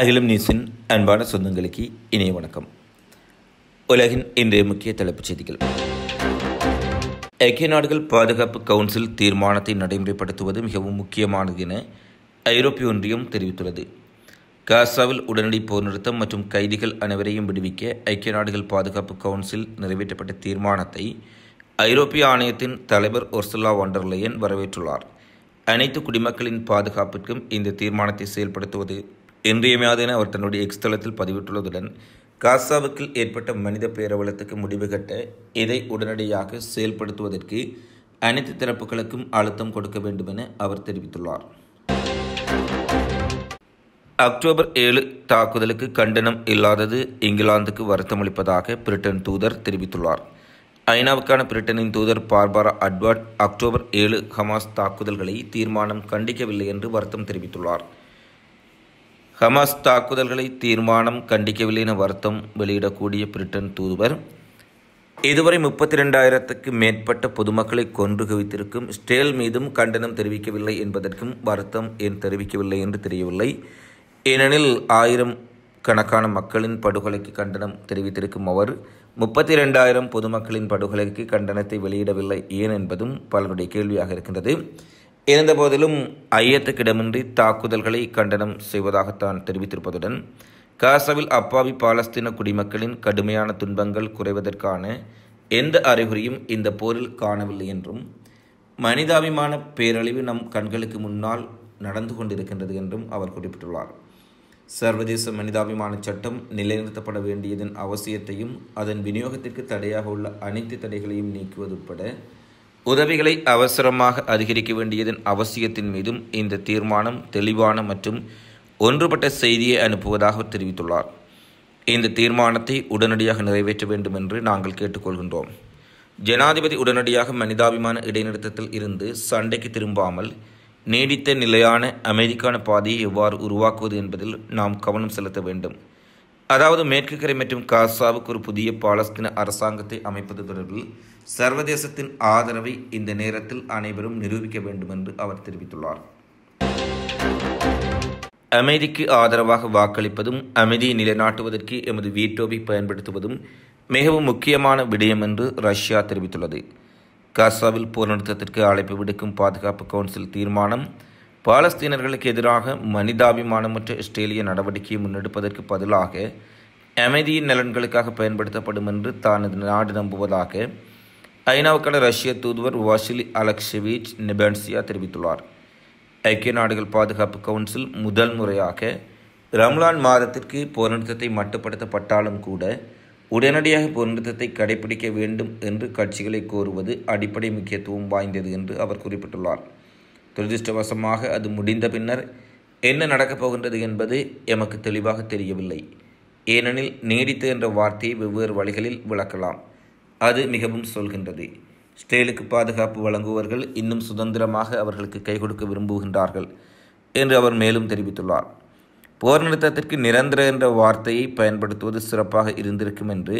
அகிலம் நியூஸின் அன்பான சொந்தங்களுக்கு இணைய வணக்கம் உலகின் இன்றைய முக்கிய தலைப்புச் செய்திகள் ஐக்கிய நாடுகள் பாதுகாப்பு கவுன்சில் தீர்மானத்தை நடைமுறைப்படுத்துவது மிகவும் முக்கியமானது என ஐரோப்பிய ஒன்றியம் தெரிவித்துள்ளது காசாவில் உடனடி போர் நிறுத்தம் மற்றும் கைதிகள் அனைவரையும் விடுவிக்க ஐக்கிய நாடுகள் பாதுகாப்பு கவுன்சில் நிறைவேற்றப்பட்ட தீர்மானத்தை ஐரோப்பிய ஆணையத்தின் தலைவர் ஒர்சுல்லா வண்டர்லையன் வரவேற்றுள்ளார் அனைத்து குடிமக்களின் பாதுகாப்பிற்கும் இந்த தீர்மானத்தை செயல்படுத்துவது இன்றியமையாது என அவர் தன்னுடைய எக்ஸ் தளத்தில் பதிவிட்டுள்ளதுடன் காசாவுக்கு ஏற்பட்ட மனித பேரவலத்துக்கு முடிவு கட்ட இதை உடனடியாக செயல்படுத்துவதற்கு அனைத்து தரப்புகளுக்கும் அழுத்தம் கொடுக்க வேண்டும் என அவர் தெரிவித்துள்ளார் அக்டோபர் ஏழு தாக்குதலுக்கு கண்டனம் இல்லாதது இங்கிலாந்துக்கு வருத்தமளிப்பதாக பிரிட்டன் தூதர் தெரிவித்துள்ளார் ஐநாவுக்கான பிரிட்டனின் தூதர் பார்பாரா அட்வார்ட் அக்டோபர் ஏழு ஹமாஸ் தாக்குதல்களை தீர்மானம் கண்டிக்கவில்லை என்று வருத்தம் தெரிவித்துள்ளார் ஹமாஸ் தாக்குதல்களை தீர்மானம் கண்டிக்கவில்லை என வருத்தம் வெளியிடக்கூடிய பிரிட்டன் தூதுவர் இதுவரை முப்பத்தி ரெண்டாயிரத்துக்கு மேற்பட்ட பொதுமக்களை கொன்று குவித்திருக்கும் ஸ்டேல் மீதும் கண்டனம் தெரிவிக்கவில்லை என்பதற்கும் வருத்தம் ஏன் தெரிவிக்கவில்லை என்று தெரியவில்லை ஏனெனில் ஆயிரம் கணக்கான மக்களின் படுகொலைக்கு கண்டனம் தெரிவித்திருக்கும் அவர் முப்பத்தி ரெண்டாயிரம் பொதுமக்களின் படுகொலைக்கு கண்டனத்தை வெளியிடவில்லை ஏன் என்பதும் பலருடைய கேள்வியாக இருக்கின்றது இருந்த போதிலும் ஐயத்துக்கிடமின்றி தாக்குதல்களை கண்டனம் செய்வதாகத்தான் தெரிவித்திருப்பதுடன் காசாவில் அப்பாவி பாலஸ்தீன குடிமக்களின் கடுமையான துன்பங்கள் குறைவதற்கான எந்த அறிகுறியும் இந்த போரில் காணவில்லை என்றும் மனிதாபிமான பேரழிவு நம் கண்களுக்கு முன்னால் நடந்து கொண்டிருக்கின்றது என்றும் அவர் குறிப்பிட்டுள்ளார் சர்வதேச மனிதாபிமான சட்டம் நிலைநிறுத்தப்பட வேண்டியதன் அவசியத்தையும் அதன் விநியோகத்திற்கு தடையாக உள்ள அனைத்து தடைகளையும் நீக்குவது உட்பட உதவிகளை அவசரமாக அதிகரிக்க வேண்டியதன் அவசியத்தின் மீதும் இந்த தீர்மானம் தெளிவான மற்றும் ஒன்றுபட்ட செய்தியை அனுப்புவதாக தெரிவித்துள்ளார் இந்த தீர்மானத்தை உடனடியாக நிறைவேற்ற வேண்டும் என்று நாங்கள் கேட்டுக்கொள்கின்றோம் ஜனாதிபதி உடனடியாக மனிதாபிமான இடைநிறுத்தத்தில் இருந்து சண்டைக்கு திரும்பாமல் நீடித்த நிலையான அமைதிக்கான பாதையை எவ்வாறு உருவாக்குவது என்பதில் நாம் கவனம் செலுத்த வேண்டும் அதாவது மேற்கு கரை மற்றும் காசாவுக்கு ஒரு புதிய பாலஸ்தீன அரசாங்கத்தை அமைப்பது தொடர்பில் சர்வதேசத்தின் ஆதரவை இந்த நேரத்தில் அனைவரும் நிரூபிக்க வேண்டும் என்று அவர் தெரிவித்துள்ளார் அமைதிக்கு ஆதரவாக வாக்களிப்பதும் அமைதியை நிலைநாட்டுவதற்கு எமது வீட்டோவை பயன்படுத்துவதும் மிகவும் முக்கியமான விடயம் என்று ரஷ்யா தெரிவித்துள்ளது காசாவில் போர் நிறுத்தத்திற்கு அழைப்பு விடுக்கும் பாதுகாப்பு கவுன்சில் தீர்மானம் பாலஸ்தீனர்களுக்கு எதிராக மனிதாபிமானமற்ற இஸ்ரேலிய நடவடிக்கையை முன்னெடுப்பதற்கு பதிலாக அமைதியின் நலன்களுக்காக பயன்படுத்தப்படும் என்று தான் நாடு நம்புவதாக ஐநாவுக்கான ரஷ்ய தூதுவர் வாசிலி அலக்ஷெவிச் நிபான்சியா தெரிவித்துள்ளார் ஐக்கிய நாடுகள் பாதுகாப்பு கவுன்சில் முதல் முறையாக ரம்லான் மாதத்திற்கு போர்நிறுத்தத்தை மட்டுப்படுத்தப்பட்டாலும் கூட உடனடியாக போர் நிறுத்தத்தை கடைபிடிக்க வேண்டும் என்று கட்சிகளை கோருவது அடிப்படை முக்கியத்துவம் வாய்ந்தது என்று அவர் குறிப்பிட்டுள்ளார் துரதிருஷ்டவசமாக அது முடிந்த பின்னர் என்ன நடக்கப் போகின்றது என்பது எமக்கு தெளிவாக தெரியவில்லை ஏனெனில் நீடித்து என்ற வார்த்தையை வெவ்வேறு வழிகளில் விளக்கலாம் அது மிகவும் சொல்கின்றது ஸ்டேலுக்கு பாதுகாப்பு வழங்குவர்கள் இன்னும் சுதந்திரமாக அவர்களுக்கு கை கொடுக்க விரும்புகின்றார்கள் என்று அவர் மேலும் தெரிவித்துள்ளார் போர் நிறுத்தத்திற்கு நிரந்தர என்ற வார்த்தையை பயன்படுத்துவது சிறப்பாக இருந்திருக்கும் என்று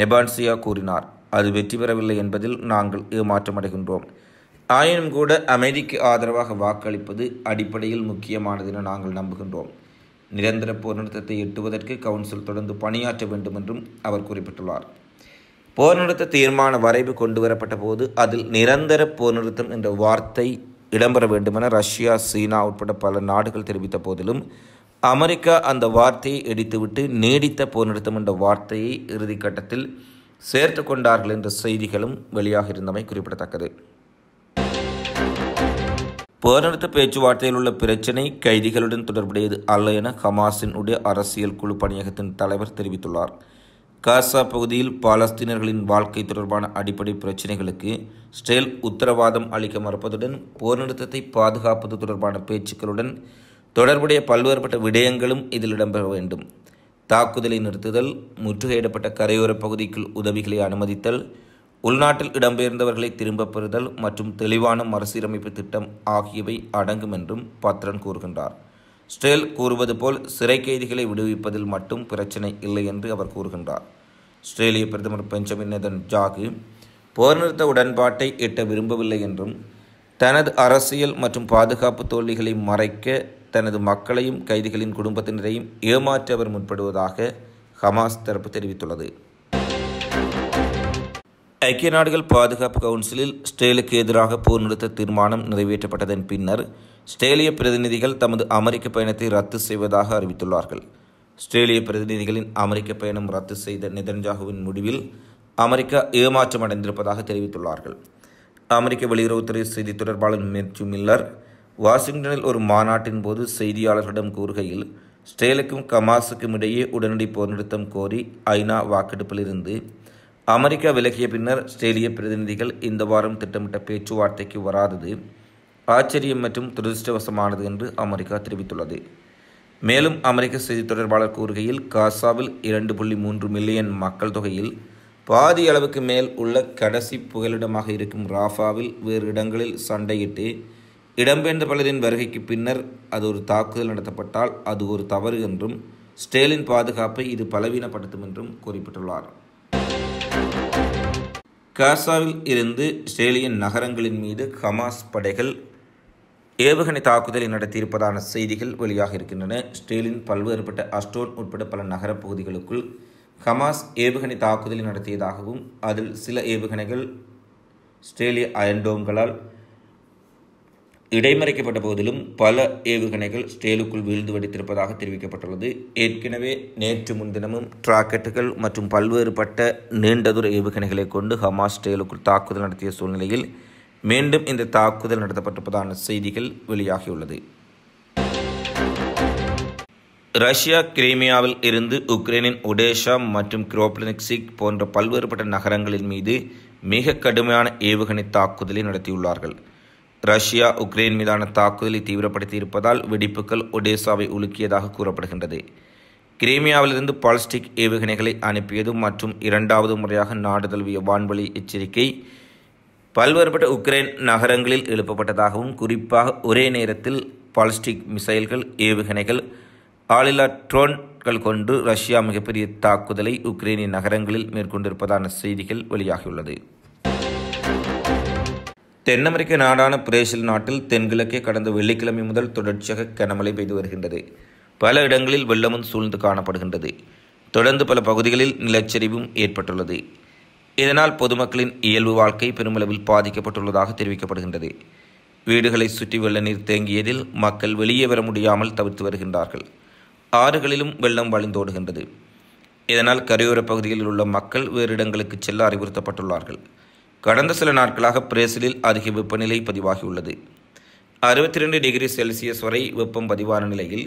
நெபான்சியா கூறினார் அது வெற்றி பெறவில்லை என்பதில் நாங்கள் ஏமாற்றமடைகின்றோம் ஆயினும் கூட அமெரிக்கு ஆதரவாக வாக்களிப்பது அடிப்படையில் முக்கியமானது என நாங்கள் நம்புகின்றோம் நிரந்தர போர் நிறுத்தத்தை எட்டுவதற்கு கவுன்சில் தொடர்ந்து பணியாற்ற வேண்டும் என்றும் அவர் குறிப்பிட்டுள்ளார் போர் நிறுத்த தீர்மான வரைவு வரப்பட்ட போது அதில் நிரந்தர போர் நிறுத்தம் என்ற வார்த்தை இடம்பெற வேண்டுமென ரஷ்யா சீனா உட்பட பல நாடுகள் தெரிவித்த போதிலும் அமெரிக்கா அந்த வார்த்தையை எடித்துவிட்டு நீடித்த போர் நிறுத்தம் என்ற வார்த்தையை இறுதிக்கட்டத்தில் சேர்த்து கொண்டார்கள் என்ற செய்திகளும் வெளியாக இருந்தமை குறிப்பிடத்தக்கது போரடுத்த பேச்சுவார்த்தையில் உள்ள பிரச்சினை கைதிகளுடன் தொடர்புடையது அல்ல என ஹமாஸினுடைய அரசியல் குழு பணியகத்தின் தலைவர் தெரிவித்துள்ளார் காசா பகுதியில் பாலஸ்தீனர்களின் வாழ்க்கை தொடர்பான அடிப்படை பிரச்சினைகளுக்கு ஸ்டேல் உத்தரவாதம் அளிக்க மறுப்பதுடன் போர்நிறுத்தத்தை பாதுகாப்பது தொடர்பான பேச்சுக்களுடன் தொடர்புடைய பல்வேறுபட்ட விடயங்களும் இதில் இடம்பெற வேண்டும் தாக்குதலை நிறுத்துதல் முற்றுகையிடப்பட்ட கரையோர பகுதிக்குள் உதவிகளை அனுமதித்தல் உள்நாட்டில் இடம்பெயர்ந்தவர்களை திரும்பப் பெறுதல் மற்றும் தெளிவான மறுசீரமைப்பு திட்டம் ஆகியவை அடங்கும் என்றும் பத்ரன் கூறுகின்றார் ஸ்டேல் கூறுவது போல் சிறை கைதிகளை விடுவிப்பதில் மட்டும் பிரச்சனை இல்லை என்று அவர் கூறுகின்றார் ஸ்ட்ரேலிய பிரதமர் பெஞ்சமின் நேதன் ஜாகு போர் நிறுத்த உடன்பாட்டை எட்ட விரும்பவில்லை என்றும் தனது அரசியல் மற்றும் பாதுகாப்பு தோல்விகளை மறைக்க தனது மக்களையும் கைதிகளின் குடும்பத்தினரையும் ஏமாற்ற அவர் முற்படுவதாக ஹமாஸ் தரப்பு தெரிவித்துள்ளது ஐக்கிய நாடுகள் பாதுகாப்பு கவுன்சிலில் ஸ்டேலுக்கு எதிராக போர் நிறுத்த தீர்மானம் நிறைவேற்றப்பட்டதன் பின்னர் ஸ்டேலிய பிரதிநிதிகள் தமது அமெரிக்க பயணத்தை ரத்து செய்வதாக அறிவித்துள்ளார்கள் ஸ்டேலிய பிரதிநிதிகளின் அமெரிக்க பயணம் ரத்து செய்த நெதன்ஜாகுவின் முடிவில் அமெரிக்கா ஏமாற்றம் அடைந்திருப்பதாக தெரிவித்துள்ளார்கள் அமெரிக்க வெளியுறவுத்துறை செய்தி தொடர்பாளர் மேத்யூ மில்லர் வாஷிங்டனில் ஒரு மாநாட்டின் போது செய்தியாளர்களிடம் கூறுகையில் ஸ்டேலுக்கும் கமாஸுக்கும் இடையே உடனடி போர் நிறுத்தம் கோரி ஐநா வாக்கெடுப்பிலிருந்து அமெரிக்கா விலகிய பின்னர் ஆஸ்திரேலிய பிரதிநிதிகள் இந்த வாரம் திட்டமிட்ட பேச்சுவார்த்தைக்கு வராதது ஆச்சரியம் மற்றும் துரதிருஷ்டவசமானது என்று அமெரிக்கா தெரிவித்துள்ளது மேலும் அமெரிக்க செய்தி தொடர்பாளர் கூறுகையில் காசாவில் இரண்டு புள்ளி மூன்று மில்லியன் மக்கள் தொகையில் பாதி அளவுக்கு மேல் உள்ள கடைசி புகலிடமாக இருக்கும் ராஃபாவில் வேறு இடங்களில் சண்டையிட்டு இடம்பெயர்ந்த பலரின் வருகைக்கு பின்னர் அது ஒரு தாக்குதல் நடத்தப்பட்டால் அது ஒரு தவறு என்றும் ஸ்டேலின் பாதுகாப்பை இது பலவீனப்படுத்தும் என்றும் குறிப்பிட்டுள்ளார் காசாவில் இருந்து இஸ்ரேலியன் நகரங்களின் மீது ஹமாஸ் படைகள் ஏவுகணை தாக்குதலை நடத்தியிருப்பதான செய்திகள் வெளியாக இருக்கின்றன இஸ்ரேலின் பல்வேறுபட்ட அஸ்டோன் உட்பட பல நகரப் பகுதிகளுக்குள் ஹமாஸ் ஏவுகணை தாக்குதலை நடத்தியதாகவும் அதில் சில ஏவுகணைகள் இஸ்ரேலிய அயன்டோம்களால் இடைமறைக்கப்பட்ட போதிலும் பல ஏவுகணைகள் ஸ்டேலுக்குள் வீழ்ந்து வடித்திருப்பதாக தெரிவிக்கப்பட்டுள்ளது ஏற்கனவே நேற்று முன்தினமும் டிராக்கெட்டுகள் மற்றும் பல்வேறுபட்ட நீண்ட தூர ஏவுகணைகளை கொண்டு ஹமாஸ் ஸ்டேலுக்குள் தாக்குதல் நடத்திய சூழ்நிலையில் மீண்டும் இந்த தாக்குதல் நடத்தப்பட்டிருப்பதான செய்திகள் வெளியாகியுள்ளது ரஷ்யா கிரீமியாவில் இருந்து உக்ரைனின் ஒடேஷா மற்றும் குரோப்னிக்சிக் போன்ற பல்வேறுபட்ட நகரங்களின் மீது மிக கடுமையான ஏவுகணை தாக்குதலை நடத்தியுள்ளார்கள் ரஷ்யா உக்ரைன் மீதான தாக்குதலை தீவிரப்படுத்தி இருப்பதால் வெடிப்புகள் ஒடேசாவை உலுக்கியதாக கூறப்படுகின்றது கிரேமியாவிலிருந்து பால்ஸ்டிக் ஏவுகணைகளை அனுப்பியது மற்றும் இரண்டாவது முறையாக நாடு தழுவிய எச்சரிக்கை பல்வேறுபட்ட உக்ரைன் நகரங்களில் எழுப்பப்பட்டதாகவும் குறிப்பாக ஒரே நேரத்தில் பால்ஸ்டிக் மிசைல்கள் ஏவுகணைகள் ஆளில்லா ட்ரோன்கள் கொண்டு ரஷ்யா மிகப்பெரிய தாக்குதலை உக்ரைனின் நகரங்களில் மேற்கொண்டிருப்பதான செய்திகள் வெளியாகியுள்ளது தென் அமெரிக்க நாடான பிரேசில் நாட்டில் தென்கிழக்கே கடந்த வெள்ளிக்கிழமை முதல் தொடர்ச்சியாக கனமழை பெய்து வருகின்றது பல இடங்களில் வெள்ளமும் சூழ்ந்து காணப்படுகின்றது தொடர்ந்து பல பகுதிகளில் நிலச்சரிவும் ஏற்பட்டுள்ளது இதனால் பொதுமக்களின் இயல்பு வாழ்க்கை பெருமளவில் பாதிக்கப்பட்டுள்ளதாக தெரிவிக்கப்படுகின்றது வீடுகளை சுற்றி வெள்ள நீர் தேங்கியதில் மக்கள் வெளியே வர முடியாமல் தவிர்த்து வருகின்றார்கள் ஆறுகளிலும் வெள்ளம் வழிந்தோடுகின்றது இதனால் கரையோரப் பகுதிகளில் உள்ள மக்கள் வேறு இடங்களுக்கு செல்ல அறிவுறுத்தப்பட்டுள்ளார்கள் கடந்த சில நாட்களாக பிரேசிலில் அதிக வெப்பநிலை பதிவாகியுள்ளது அறுபத்தி ரெண்டு டிகிரி செல்சியஸ் வரை வெப்பம் பதிவான நிலையில்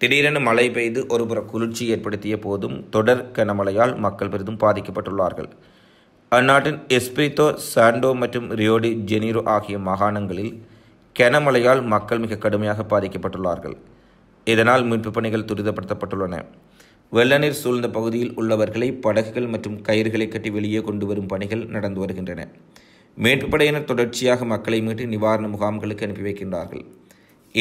திடீரென மழை பெய்து ஒருபுற குளிர்ச்சி ஏற்படுத்திய போதும் தொடர் கனமழையால் மக்கள் பெரிதும் பாதிக்கப்பட்டுள்ளார்கள் அந்நாட்டின் எஸ்பிரித்தோ சாண்டோ மற்றும் ரியோடி ஜெனீரோ ஆகிய மாகாணங்களில் கனமழையால் மக்கள் மிக கடுமையாக பாதிக்கப்பட்டுள்ளார்கள் இதனால் மீட்புப் பணிகள் துரிதப்படுத்தப்பட்டுள்ளன வெள்ளநீர் சூழ்ந்த பகுதியில் உள்ளவர்களை படகுகள் மற்றும் கயிறுகளை கட்டி வெளியே கொண்டு வரும் பணிகள் நடந்து வருகின்றன மேட்டுப்படையினர் தொடர்ச்சியாக மக்களை மீட்டு நிவாரண முகாம்களுக்கு அனுப்பி வைக்கின்றார்கள்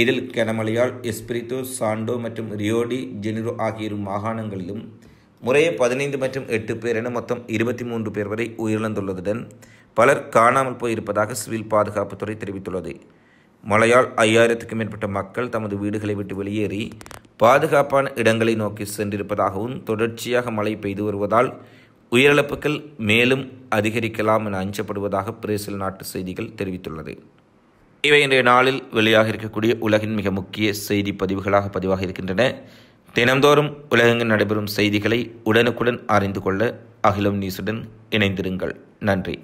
இதில் கனமலையால் எஸ்பிரித்தோ சாண்டோ மற்றும் ரியோடி ஜெனிரோ ஆகிய இரு மாகாணங்களிலும் முறையே பதினைந்து மற்றும் எட்டு பேர் என மொத்தம் இருபத்தி மூன்று பேர் வரை உயிரிழந்துள்ளதுடன் பலர் காணாமல் போயிருப்பதாக சிவில் பாதுகாப்புத்துறை தெரிவித்துள்ளது மழையால் ஐயாயிரத்துக்கும் மேற்பட்ட மக்கள் தமது வீடுகளை விட்டு வெளியேறி பாதுகாப்பான இடங்களை நோக்கி சென்றிருப்பதாகவும் தொடர்ச்சியாக மழை பெய்து வருவதால் உயிரிழப்புகள் மேலும் அதிகரிக்கலாம் என அஞ்சப்படுவதாக பிரேசில் நாட்டு செய்திகள் தெரிவித்துள்ளது இவை இன்றைய நாளில் வெளியாக இருக்கக்கூடிய உலகின் மிக முக்கிய செய்தி பதிவுகளாக பதிவாக இருக்கின்றன தினந்தோறும் உலகெங்கில் நடைபெறும் செய்திகளை உடனுக்குடன் அறிந்து கொள்ள அகிலம் நியூஸுடன் இணைந்திருங்கள் நன்றி